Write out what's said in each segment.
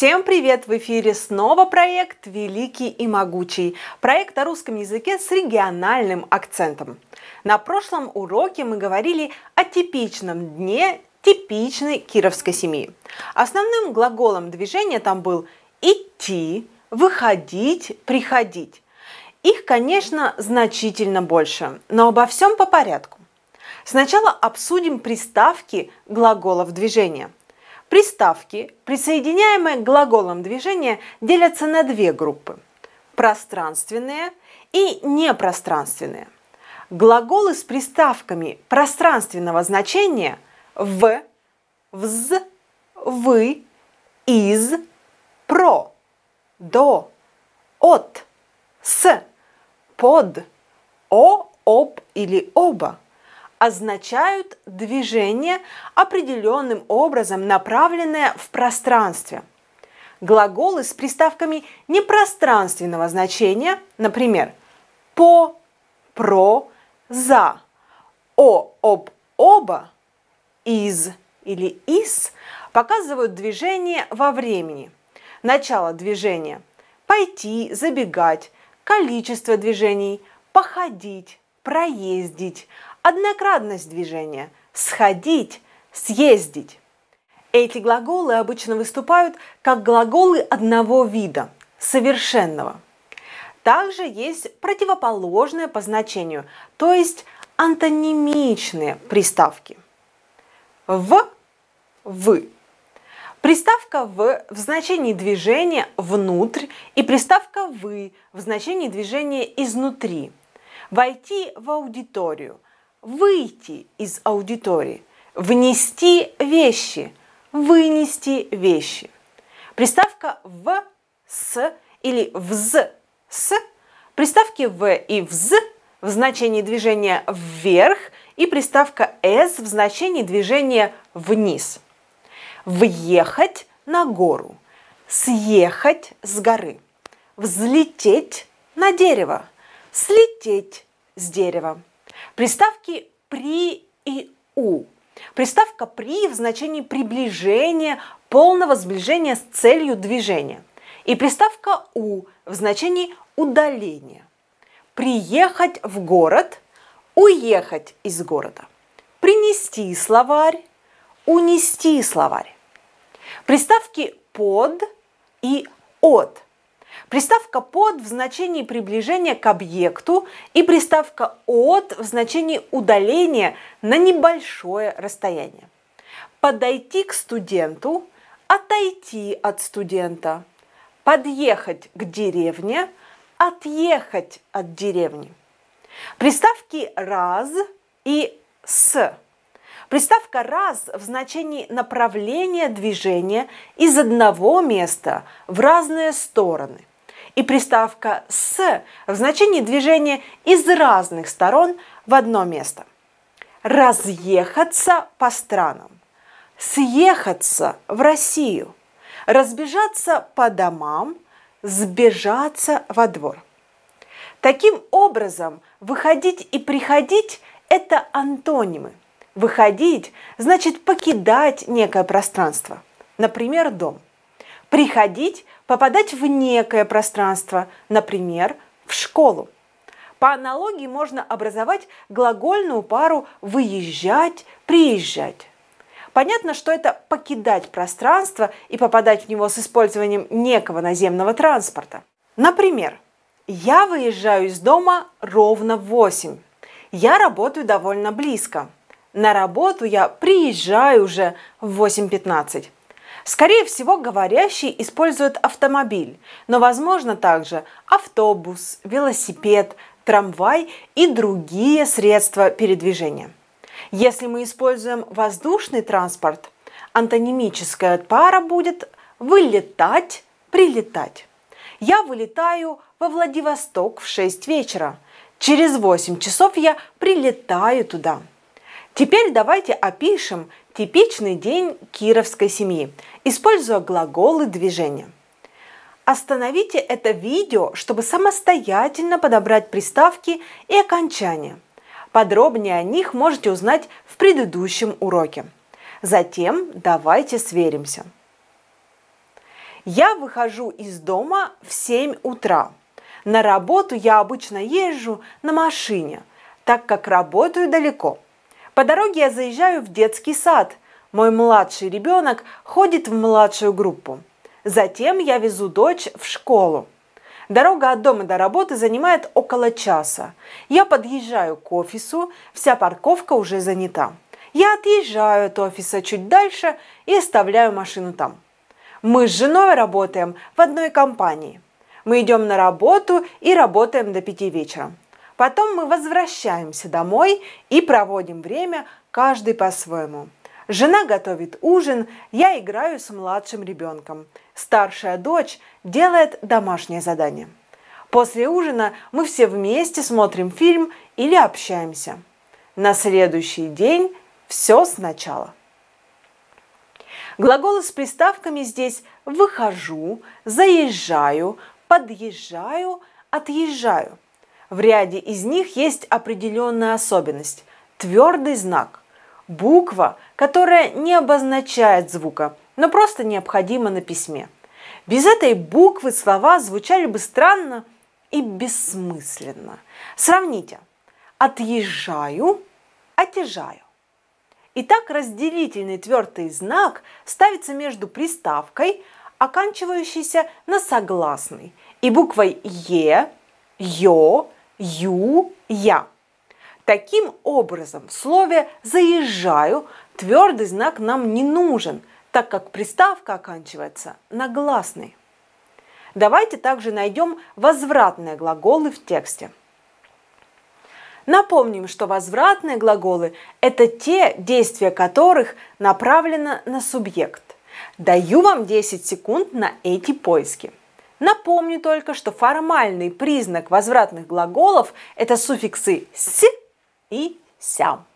Всем привет! В эфире снова проект «Великий и могучий» – проект о русском языке с региональным акцентом. На прошлом уроке мы говорили о типичном дне типичной кировской семьи. Основным глаголом движения там был «идти», «выходить», «приходить». Их, конечно, значительно больше, но обо всем по порядку. Сначала обсудим приставки глаголов движения – Приставки, присоединяемые к глаголам движения, делятся на две группы – пространственные и непространственные. Глаголы с приставками пространственного значения в, вз, вы, из, про, до, от, с, под, о, об или оба – означают движение, определенным образом направленное в пространстве. Глаголы с приставками непространственного значения, например, по, про, за, о, об, оба, из или из, показывают движение во времени. Начало движения – пойти, забегать, количество движений – походить, проездить – однократность движения, сходить, съездить. Эти глаголы обычно выступают как глаголы одного вида, совершенного. Также есть противоположное по значению, то есть антонимичные приставки. В, вы. Приставка в в значении движения внутрь и приставка вы в значении движения изнутри. Войти в аудиторию – выйти из аудитории, внести вещи, вынести вещи. Приставка в с или вз с, приставки в и вз в значении движения вверх и приставка с в значении движения вниз. Въехать на гору, съехать с горы, взлететь на дерево, слететь с дерева. Приставки «при» и «у». Приставка «при» в значении приближения, полного сближения с целью движения. И приставка «у» в значении удаления. Приехать в город, уехать из города. Принести словарь, унести словарь. Приставки «под» и «от» Приставка «под» в значении приближения к объекту и приставка «от» в значении удаления на небольшое расстояние. Подойти к студенту, отойти от студента, подъехать к деревне, отъехать от деревни. Приставки «раз» и «с». Приставка «раз» в значении направления движения из одного места в разные стороны и приставка «с» в значении движения из разных сторон в одно место. Разъехаться по странам, съехаться в Россию, разбежаться по домам, сбежаться во двор. Таким образом, выходить и приходить – это антонимы. Выходить – значит покидать некое пространство, например, дом. Приходить – попадать в некое пространство, например, в школу. По аналогии можно образовать глагольную пару «выезжать», «приезжать». Понятно, что это покидать пространство и попадать в него с использованием некого наземного транспорта. Например, я выезжаю из дома ровно в 8. Я работаю довольно близко. На работу я приезжаю уже в 8.15. Скорее всего, говорящий использует автомобиль, но возможно также автобус, велосипед, трамвай и другие средства передвижения. Если мы используем воздушный транспорт, антонимическая пара будет «вылетать», «прилетать». Я вылетаю во Владивосток в 6 вечера. Через 8 часов я прилетаю туда. Теперь давайте опишем типичный день кировской семьи используя глаголы движения. Остановите это видео, чтобы самостоятельно подобрать приставки и окончания. Подробнее о них можете узнать в предыдущем уроке. Затем давайте сверимся. Я выхожу из дома в 7 утра. На работу я обычно езжу на машине, так как работаю далеко. По дороге я заезжаю в детский сад – мой младший ребенок ходит в младшую группу. Затем я везу дочь в школу. Дорога от дома до работы занимает около часа. Я подъезжаю к офису, вся парковка уже занята. Я отъезжаю от офиса чуть дальше и оставляю машину там. Мы с женой работаем в одной компании. Мы идем на работу и работаем до пяти вечера. Потом мы возвращаемся домой и проводим время каждый по-своему. Жена готовит ужин, я играю с младшим ребенком. Старшая дочь делает домашнее задание. После ужина мы все вместе смотрим фильм или общаемся. На следующий день все сначала. Глаголы с приставками здесь «выхожу», «заезжаю», «подъезжаю», «отъезжаю». В ряде из них есть определенная особенность – твердый знак буква, которая не обозначает звука, но просто необходима на письме. Без этой буквы слова звучали бы странно и бессмысленно. Сравните. Отъезжаю, отъезжаю. Итак, разделительный твердый знак ставится между приставкой, оканчивающейся на согласный, и буквой Е, Ё, Ю, Я. Таким образом, в слове «заезжаю» твердый знак нам не нужен, так как приставка оканчивается на гласный. Давайте также найдем возвратные глаголы в тексте. Напомним, что возвратные глаголы – это те, действия которых направлено на субъект. Даю вам 10 секунд на эти поиски. Напомню только, что формальный признак возвратных глаголов – это суффиксы «с» и сям.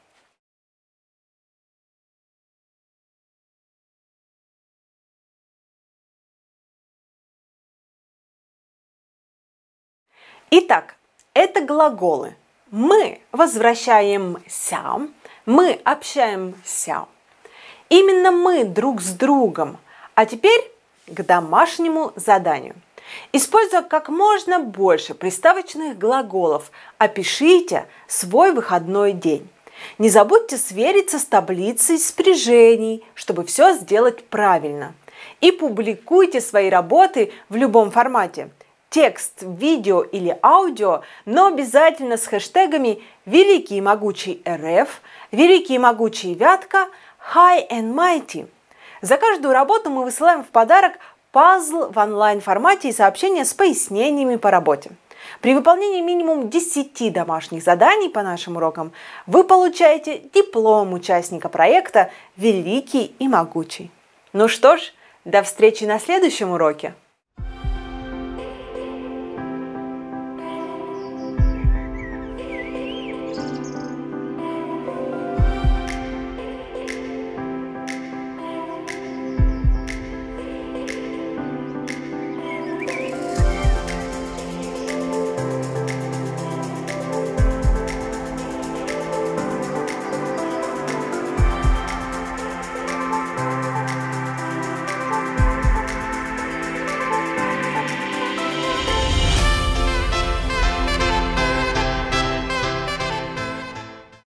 Итак, это глаголы. Мы возвращаемся, мы общаемся. Именно мы друг с другом. А теперь к домашнему заданию. Используя как можно больше приставочных глаголов, опишите свой выходной день. Не забудьте свериться с таблицей спряжений, чтобы все сделать правильно. И публикуйте свои работы в любом формате – текст, видео или аудио, но обязательно с хэштегами «Великий и могучий РФ», «Великий и могучий Вятка», «High and Mighty». За каждую работу мы высылаем в подарок пазл в онлайн-формате и сообщения с пояснениями по работе. При выполнении минимум 10 домашних заданий по нашим урокам вы получаете диплом участника проекта «Великий и могучий». Ну что ж, до встречи на следующем уроке!